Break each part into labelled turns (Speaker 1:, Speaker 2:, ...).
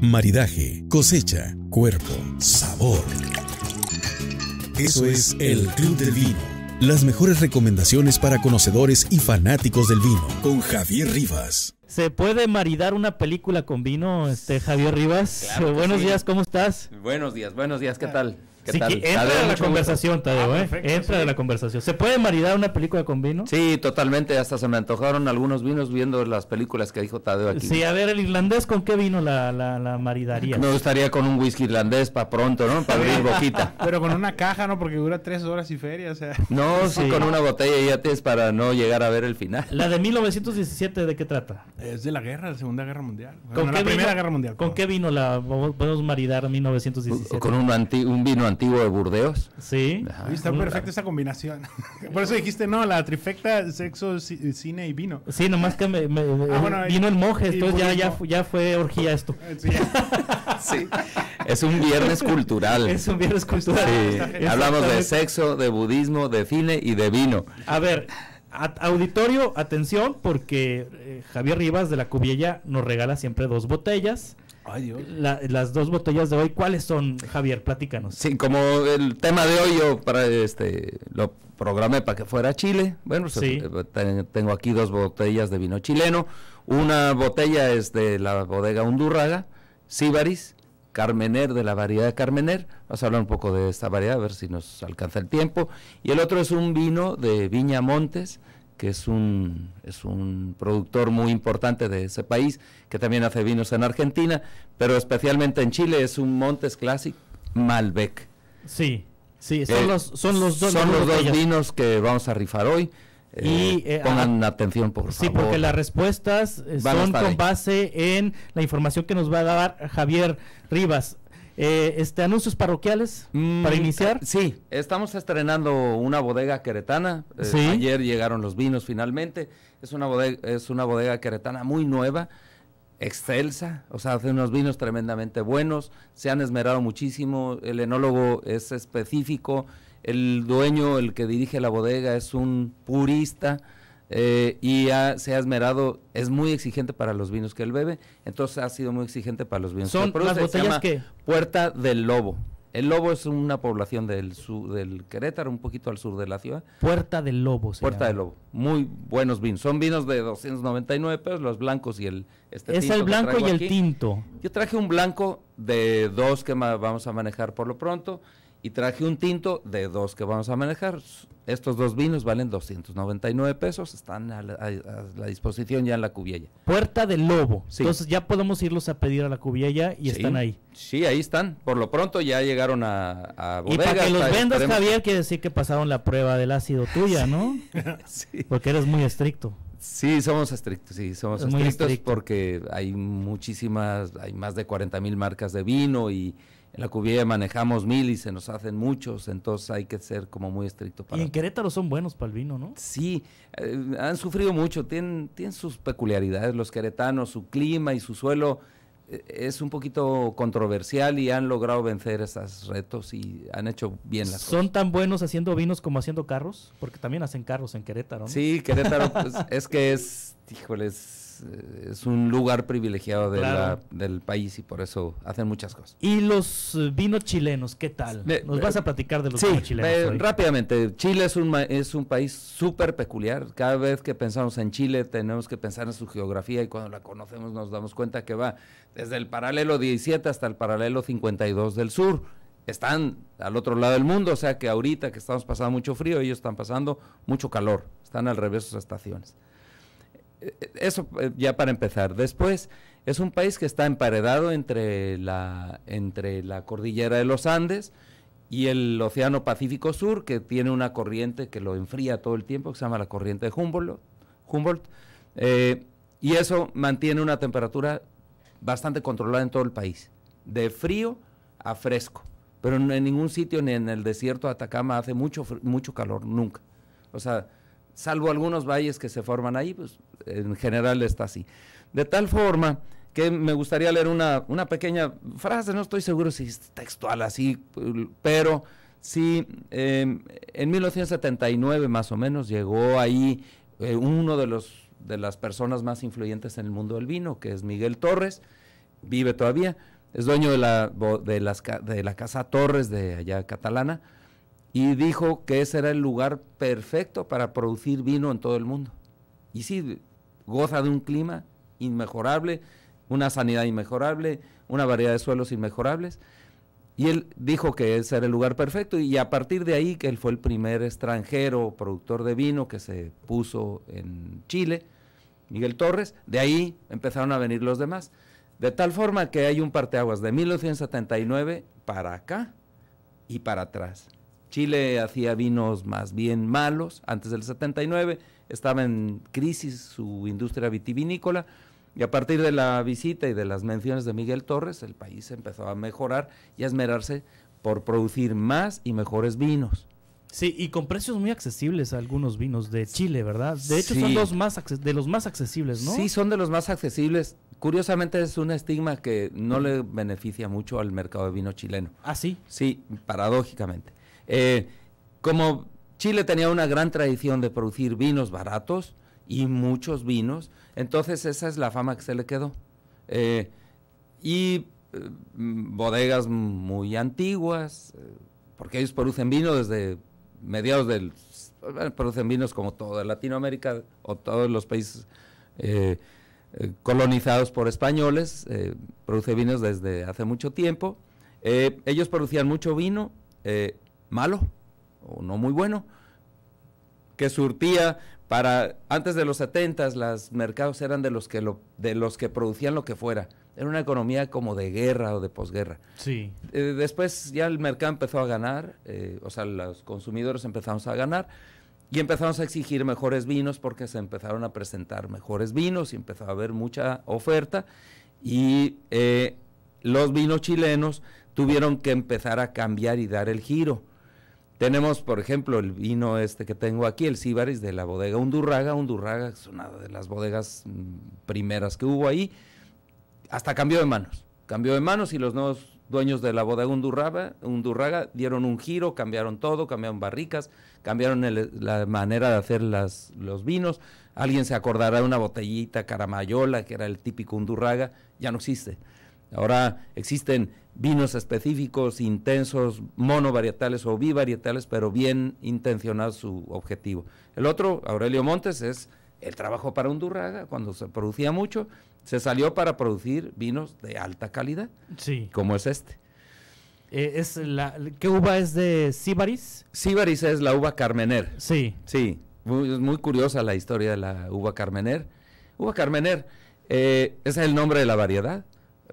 Speaker 1: maridaje, cosecha, cuerpo, sabor. Eso es el Club del Vino. Las mejores recomendaciones para conocedores y fanáticos del vino con
Speaker 2: Javier Rivas.
Speaker 1: ¿Se puede maridar una película con vino, este Javier Rivas? buenos días, ¿cómo estás?
Speaker 2: Buenos días, buenos días, ¿qué tal? sí, Entra en la conversación, Tadeo, ¿eh? entra en
Speaker 1: la conversación. ¿Se puede maridar una película con vino?
Speaker 2: Sí, totalmente. Hasta se me antojaron algunos vinos viendo las películas que dijo Tadeo aquí. Sí, a
Speaker 1: ver, el irlandés, ¿con qué vino la, la, maridaría? Me gustaría
Speaker 2: con un whisky irlandés para pronto, ¿no? Para abrir boquita.
Speaker 1: Pero con una caja, ¿no? Porque dura tres horas y feria, o sea. No, sí, con una
Speaker 2: botella y ya tienes para no llegar a ver el final. ¿La de
Speaker 1: 1917 de qué trata? Es de la guerra, la Segunda Guerra Mundial. ¿Con qué la vino, Guerra Mundial. ¿Con qué vino la podemos maridar 1917? Con un,
Speaker 2: un vino antiguo de Burdeos. Sí. Está perfecta esa
Speaker 1: combinación. Por eso dijiste, no, la trifecta, sexo, cine y vino. Sí, nomás que ah, vino el monje, entonces ya, ya, fue orgía esto. Ah,
Speaker 2: es un viernes cultural. Es un viernes cultural. Hablamos de sexo, de budismo, de cine y de vino. A ver, auditorio,
Speaker 1: atención, porque eh, Javier Rivas de la Cubiella nos regala siempre dos botellas las dos botellas de hoy, ¿cuáles son, Javier? Platícanos.
Speaker 2: Sí, como el tema de hoy yo para este lo programé para que fuera Chile. Bueno, pues, eh, pues, tengo aquí dos botellas de vino chileno. Una botella es de la bodega Undurraga, Sibaris, Carmener, de la variedad Carmener. Vamos a hablar un poco de esta variedad, a ver si nos alcanza el tiempo. Y el otro es un vino de Viña Montes, que es un, es un productor muy importante de ese país, que también hace vinos en Argentina, pero especialmente en Chile es un Montes Classic Malbec. Sí, sí, son, eh, los, son los dos, vinos que vamos a rifar hoy. y, eh, eh, ah, pongan atención, por sí, favor. Sí, porque las
Speaker 1: respuestas son con base en la información que nos va a dar Javier Rivas. Eh, este, anuncios parroquiales mm, para iniciar. Ah, sí,
Speaker 2: estamos estrenando una bodega queretana. Eh, ayer llegaron los vinos finalmente. Es una bodega, es una bodega queretana muy nueva, excelsa. O sea, hace unos vinos tremendamente buenos. Se han esmerado muchísimo. El enólogo es específico. El dueño, el que dirige la bodega, es un purista eh, y se ha esmerado, es muy exigente para los vinos que él bebe, entonces ha sido muy exigente para los vinos. Son que las botellas que Puerta del Lobo. El Lobo es una población del sur, del Querétaro, un poquito al sur de la ciudad.
Speaker 1: Puerta del Lobo. sí. Puerta del
Speaker 2: Lobo. Muy buenos vinos. Son vinos de 299 pesos, los blancos y el Es el blanco y el tinto. Yo traje un blanco de dos que vamos a manejar por lo pronto. Y traje un tinto de dos que vamos a manejar. Estos dos vinos valen 299 pesos, están a la, disposición ya en la cubiella.
Speaker 1: Puerta del Lobo. Entonces ya podemos irlos a pedir a la cubiella y están ahí.
Speaker 2: Sí, ahí están. Por lo pronto ya llegaron a, a Y para que los vendas, Javier,
Speaker 1: quiere decir que pasaron la prueba del ácido tuya, ¿no? Porque eres muy estricto.
Speaker 2: Sí, somos estrictos, sí, somos estrictos porque hay muchísimas, hay más de 40 mil marcas de vino y en la cubierta manejamos mil y se nos hacen muchos, entonces hay que ser como muy estricto. Para y en Querétaro son buenos para el vino, ¿no? Sí, eh, han sufrido mucho, tienen, tienen sus peculiaridades los queretanos, su clima y su suelo es un poquito controversial y han logrado vencer esos retos y han hecho bien las ¿Son cosas. ¿Son
Speaker 1: tan buenos haciendo vinos como haciendo carros? Porque también hacen carros en Querétaro, Sí, Querétaro, pues, es
Speaker 2: que es, híjoles, eh, es, un lugar privilegiado del país y por eso hacen muchas cosas.
Speaker 1: ¿Y los eh, vinos chilenos, qué tal? Nos vas eh, a platicar de los vinos chilenos.
Speaker 2: rápidamente, Chile es un, es un país súper peculiar. Cada vez que pensamos en Chile tenemos que pensar en su geografía y cuando la conocemos nos damos cuenta que va desde el paralelo 17 hasta el paralelo 52 del sur están al otro lado del mundo, o sea que ahorita que estamos pasando mucho frío, ellos están pasando mucho calor, están al revés sus estaciones eso eh, ya para empezar. Después, es un país que está emparedado entre la, entre la cordillera de los Andes y el Océano Pacífico Sur, que tiene una corriente que lo enfría todo el tiempo, que se llama la corriente de Humboldt. Eh, y eso mantiene una temperatura bastante controlada en todo el país, de frío a fresco. Pero en ningún sitio, ni en el desierto de Atacama, hace mucho, mucho calor, nunca. O sea, salvo algunos valles que se forman ahí, pues en general está así. De tal forma que me gustaría leer una, una pequeña frase, no estoy seguro si es textual así, pero sí, em, en 1979 más o menos llegó ahí eh, uno de los de las personas más influyentes en el mundo del vino, que es Miguel Torres, vive todavía, es dueño de la, de la Casa Torres de allá catalana, y dijo que ese era el lugar perfecto para producir vino en todo el mundo. Y sí, goza de un clima inmejorable, una sanidad inmejorable, una variedad de suelos inmejorables. Y él dijo que ese era el lugar perfecto y a partir de ahí que él fue el primer extranjero productor de vino que se puso en Chile, Miguel Torres, de ahí empezaron a venir los demás. De tal forma que hay un parteaguas de 1979 para acá y para atrás. Chile hacía vinos más bien malos antes del 79, estaba en crisis su industria vitivinícola y a partir de la visita y de las menciones de Miguel Torres, el país empezó a mejorar y a esmerarse por producir más y mejores vinos. Sí, y con precios muy accesibles a algunos vinos de Chile, ¿verdad? De hecho, son los
Speaker 1: más de los más accesibles, ¿no? Sí,
Speaker 2: son de los más accesibles. Curiosamente es un estigma que no le beneficia mucho al mercado de vino chileno. Ah, sí. Sí, paradójicamente. Eh, como Chile tenía una gran tradición de producir vinos baratos y muchos vinos, entonces esa es la fama que se le quedó. Eh, y eh, bodegas muy antiguas, porque ellos producen vino desde mediados del... producen vinos como toda Latinoamérica o todos los países colonizados por españoles, produce vinos desde hace mucho tiempo. ellos producían mucho vino, malo o no muy bueno, que surtía para antes de los setentas, los mercados eran de los que de los que producían lo que fuera. Era una economía como de guerra o de posguerra. Sí. Eh, después ya el mercado empezó a ganar, eh, o sea, los consumidores empezamos a ganar y empezamos a exigir mejores vinos porque se empezaron a presentar mejores vinos y empezó a haber mucha oferta y eh, los vinos chilenos tuvieron que empezar a cambiar y dar el giro tenemos, por ejemplo, el vino este que tengo aquí, el Sibaris de la bodega Undurraga. Undurraga es una de las bodegas mm, primeras que hubo ahí. Hasta cambió de manos. Cambió de manos y los nuevos dueños de la bodega Undurraga, dieron un giro, cambiaron todo, cambiaron barricas, cambiaron la manera de hacer los vinos. Alguien se acordará de una botellita caramayola, que era el típico Undurraga, ya no existe. Ahora existen vinos específicos, intensos, monovarietales o bivarietales, pero bien intencionado su objetivo. El otro, Aurelio Montes, es el trabajo para Undurraga, cuando se producía mucho, se salió para producir vinos de alta calidad, sí. como es este. Eh, es la, ¿Qué uva es de Sibaris? Sibaris es la uva carmener. Sí. Sí, es muy curiosa la historia de la uva carmener. Uva carmener eh, es el nombre de la variedad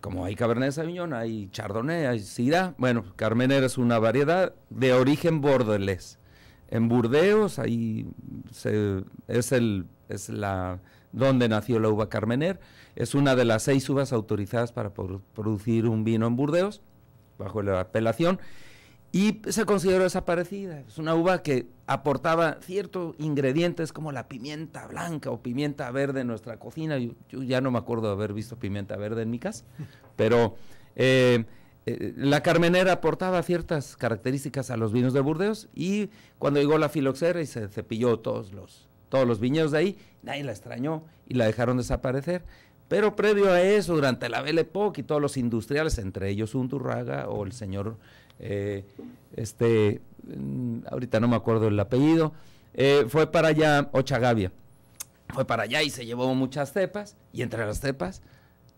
Speaker 2: como hay Cabernet Sauvignon, hay Chardonnay, hay Syrah. Bueno, Carmener es una variedad de origen bordelés. En Burdeos, ahí es, la, donde nació la uva Carmener. Es una de las seis uvas autorizadas para producir un vino en Burdeos, bajo la apelación y se consideró desaparecida. Es una uva que aportaba ciertos ingredientes como la pimienta blanca o pimienta verde en nuestra cocina. Yo, ya no me acuerdo de haber visto pimienta verde en mi casa, pero eh, eh, la carmenera aportaba ciertas características a los vinos de Burdeos y cuando llegó la filoxera y se cepilló todos los, todos los viñedos de ahí, nadie la extrañó y la dejaron desaparecer. Pero previo a eso, durante la Belle Époque y todos los industriales, entre ellos un turraga o el señor eh, este, mm, ahorita no me acuerdo el apellido, eh, fue para allá, Gavia, fue para allá y se llevó muchas cepas, y entre las cepas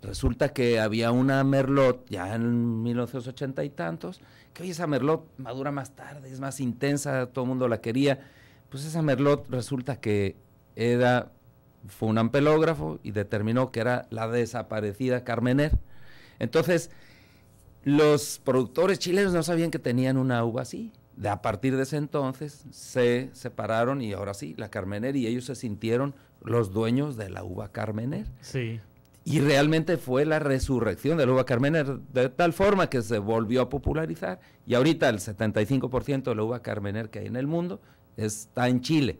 Speaker 2: resulta que había una merlot ya en 1980 y tantos, que hoy esa merlot madura más tarde, es más intensa, todo el mundo la quería, pues esa merlot resulta que era, fue un ampelógrafo y determinó que era la desaparecida Carmener. Entonces, los productores chilenos no sabían que tenían una uva así. De, a partir de ese entonces se separaron y ahora sí, la Carmener y ellos se sintieron los dueños de la uva Carmener. Sí. Y realmente fue la resurrección de la uva Carmener de tal forma que se volvió a popularizar y ahorita el 75% de la uva Carmener que hay en el mundo está en Chile.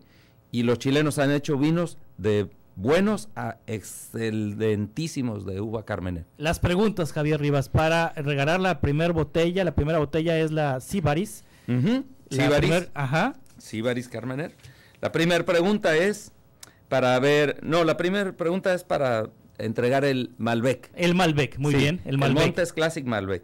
Speaker 2: Y los chilenos han hecho vinos de buenos a excelentísimos de uva Carmener.
Speaker 1: Las preguntas, Javier Rivas, para regalar la primera botella, la primera botella es la Sibaris.
Speaker 2: Sibaris. ajá. Sibaris Carmener. La primera pregunta es para ver, no, la primera pregunta es para entregar el Malbec. El Malbec, muy bien, el Malbec. El Montes Classic Malbec.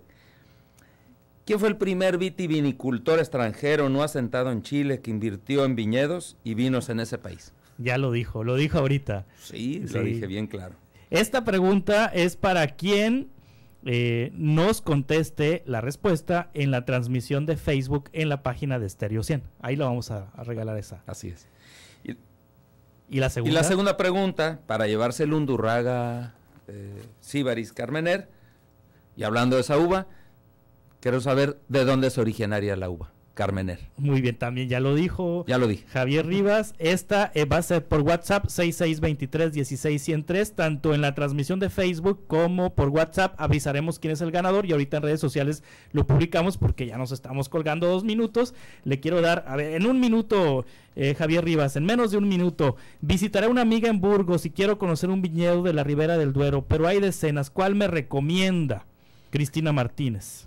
Speaker 2: ¿Quién fue el primer vitivinicultor extranjero no asentado en Chile que invirtió en viñedos y vinos en ese país? ya lo dijo, lo dijo ahorita. Sí, lo dije bien claro. Esta pregunta es para quien eh,
Speaker 1: nos conteste la respuesta en la transmisión de Facebook en la página de Stereo 100. Ahí lo vamos a, regalar esa. Así es.
Speaker 2: Y, la segunda? y, la segunda? pregunta, para llevarse el Undurraga eh, Sibaris Carmener, y hablando de esa uva, quiero saber de dónde es originaria la uva. Carmener. Muy bien, también ya lo dijo. Ya lo dije. Javier Rivas, esta eh, va a ser por WhatsApp
Speaker 1: 6623-16103, tanto en la transmisión de Facebook como por WhatsApp avisaremos quién es el ganador y ahorita en redes sociales lo publicamos porque ya nos estamos colgando dos minutos. Le quiero dar, a ver, en un minuto, eh, Javier Rivas, en menos de un minuto, visitaré a una amiga en Burgos y quiero conocer un viñedo de la Ribera del Duero, pero hay decenas, ¿cuál me recomienda? Cristina Martínez.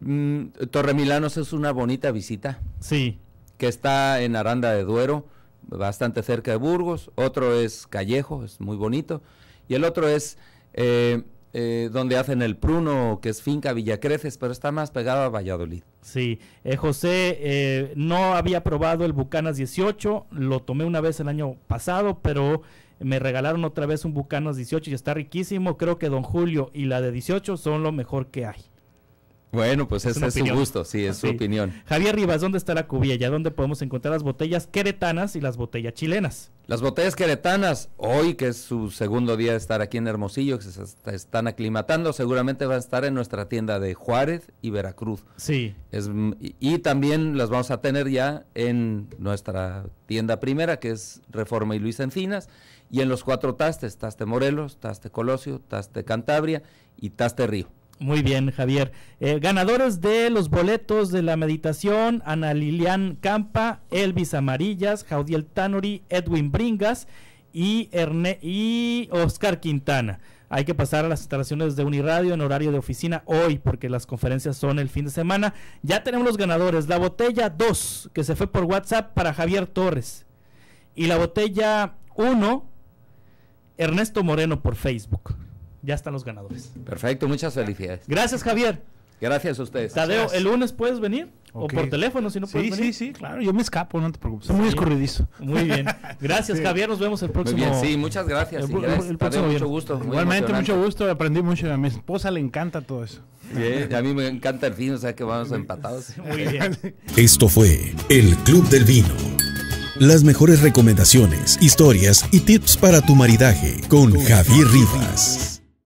Speaker 2: Mm, Torremilanos es una bonita visita. Sí. Que está en Aranda de Duero, bastante cerca de Burgos. Otro es Callejo, es muy bonito. Y el otro es eh, eh, donde hacen el pruno, que es finca Villacreces, pero está más pegado a Valladolid. Sí, eh, José no
Speaker 1: había probado el Bucanas 18, lo tomé una vez el año pasado, pero me regalaron otra vez un Bucanas 18 y está riquísimo. Creo que Don Julio y la de 18 son lo mejor que hay.
Speaker 2: Bueno, pues ese es su gusto, sí, es su opinión.
Speaker 1: Javier Rivas, ¿dónde está la cubilla? dónde podemos encontrar las botellas queretanas y las botellas chilenas?
Speaker 2: Las botellas queretanas, hoy que es su segundo día de estar aquí en Hermosillo, que se están aclimatando, seguramente van a estar en nuestra tienda de Juárez y Veracruz. Sí. y, y también las vamos a tener ya en nuestra tienda primera, que es Reforma y Luis Encinas, y en los cuatro tastes, Taste Morelos, Taste Colosio, Taste Cantabria y Taste Río. Muy bien, Javier. Eh, ganadores de los boletos de la meditación, Ana Lilian
Speaker 1: Campa, Elvis Amarillas, Jaudiel Tanori, Edwin Bringas y, y Oscar Quintana. Hay que pasar a las instalaciones de Uniradio en horario de oficina hoy porque las conferencias son el fin de semana. Ya tenemos los ganadores. La botella 2 que se fue por WhatsApp para Javier Torres. Y la botella 1, Ernesto Moreno por Facebook ya están los ganadores.
Speaker 2: Perfecto, muchas felicidades. Gracias, Javier. Gracias a ustedes. Tadeo, ¿el lunes puedes venir? O por teléfono, si no puedes venir. Sí, sí,
Speaker 1: claro, yo me escapo, no te preocupes. Muy escurridizo. Muy bien. Gracias, Javier, nos vemos el próximo. Muy bien, sí, muchas
Speaker 2: gracias. El, próximo mucho gusto. Igualmente, mucho
Speaker 1: gusto, aprendí mucho. A mi esposa le encanta todo eso.
Speaker 2: a mí me encanta el vino, o sea que vamos empatados. Muy bien.
Speaker 1: Esto fue El Club del Vino. Las mejores recomendaciones, historias y tips para tu maridaje con Javier Rivas.